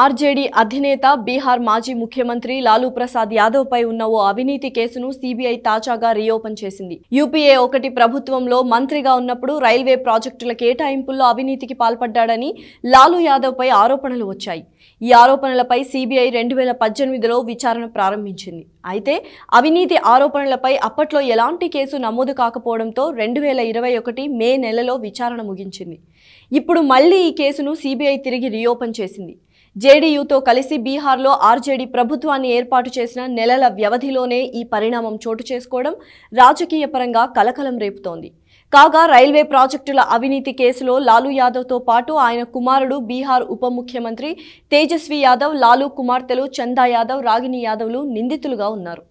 RJD అధినేత బీహార్ మాజీ ముఖ్యమంత్రి లాలూ ప్రసాద్ యాదవ్ పై ఉన్న ఓ అవినీతి కేసును సిబిఐ తాజాగా రీఓపెన్ చేసింది యూపీఏ ఒకటి ప్రభుత్వంలో మంత్రిగా ఉన్నప్పుడు రైల్వే ప్రాజెక్టుల కేటాయింపుల్లో అవినీతికి పాల్పడ్డాడని లాలూ యాదవ్ పై ఆరోపణలు వచ్చాయి ఈ ఆరోపణలపై సిబిఐ రెండు వేల పద్దెనిమిదిలో విచారణ ప్రారంభించింది అయితే అవినీతి ఆరోపణలపై అప్పట్లో ఎలాంటి కేసు నమోదు కాకపోవడంతో రెండు వేల ఇరవై ఒకటి మే నెలలో విచారణ ముగించింది ఇప్పుడు మళ్లీ ఈ కేసును సిబిఐ తిరిగి రీఓపెన్ చేసింది జేడీయూతో కలిసి బీహార్లో ఆర్జేడీ ప్రభుత్వాన్ని ఏర్పాటు చేసిన నెలల వ్యవధిలోనే ఈ పరిణామం చోటు చేసుకోవడం రాజకీయ పరంగా కలకలం రేపుతోంది కాగా రైల్వే ప్రాజెక్టుల అవినీతి కేసులో లాలూ యాదవ్తో పాటు ఆయన కుమారుడు బీహార్ ఉప ముఖ్యమంత్రి తేజస్వి యాదవ్ లాలూ కుమార్తెలు చందా యాదవ్ రాగిణి యాదవ్లు నిందితులుగా ఉన్నారు